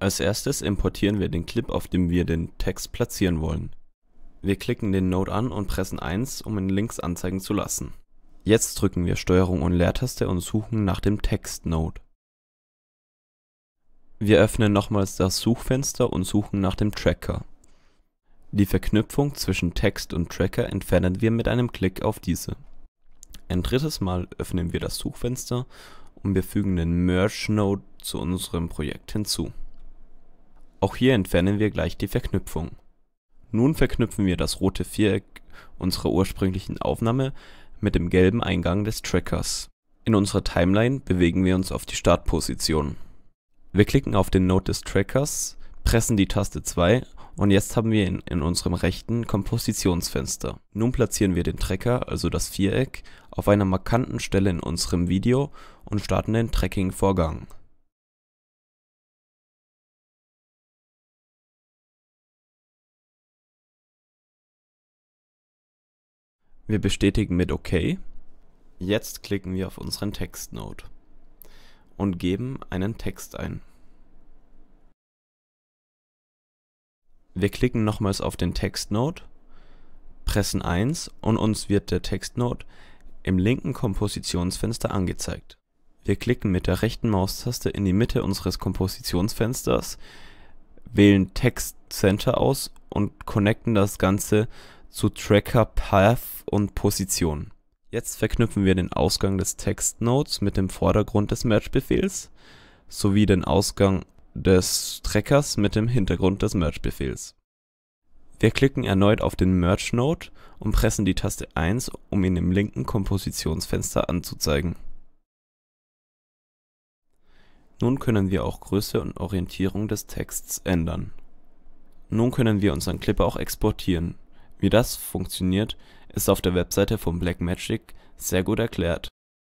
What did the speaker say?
Als Erstes importieren wir den Clip auf dem wir den Text platzieren wollen. Wir klicken den Node an und pressen 1 um ihn links anzeigen zu lassen. Jetzt drücken wir STRG und Leertaste und suchen nach dem Text-Node. Wir öffnen nochmals das Suchfenster und suchen nach dem Tracker. Die Verknüpfung zwischen Text und Tracker entfernen wir mit einem Klick auf diese. Ein drittes Mal öffnen wir das Suchfenster und wir fügen den Merge Node zu unserem Projekt hinzu. Auch hier entfernen wir gleich die Verknüpfung. Nun verknüpfen wir das rote Viereck unserer ursprünglichen Aufnahme mit dem gelben Eingang des Trackers. In unserer Timeline bewegen wir uns auf die Startposition. Wir klicken auf den Node des Trackers, pressen die Taste 2 und jetzt haben wir ihn in unserem rechten Kompositionsfenster. Nun platzieren wir den Tracker, also das Viereck, auf einer markanten Stelle in unserem Video und starten den Tracking-Vorgang. Wir bestätigen mit OK. Jetzt klicken wir auf unseren Textnode und geben einen Text ein. Wir klicken nochmals auf den Textnode, pressen 1 und uns wird der Textnode im linken Kompositionsfenster angezeigt. Wir klicken mit der rechten Maustaste in die Mitte unseres Kompositionsfensters, wählen Text Center aus und connecten das Ganze zu Tracker Path und Position. Jetzt verknüpfen wir den Ausgang des Text-Nodes mit dem Vordergrund des Merge-Befehls sowie den Ausgang des Trackers mit dem Hintergrund des Merge-Befehls. Wir klicken erneut auf den Merge-Node und pressen die Taste 1, um ihn im linken Kompositionsfenster anzuzeigen. Nun können wir auch Größe und Orientierung des Texts ändern. Nun können wir unseren Clipper auch exportieren wie das funktioniert, ist auf der Webseite von Blackmagic sehr gut erklärt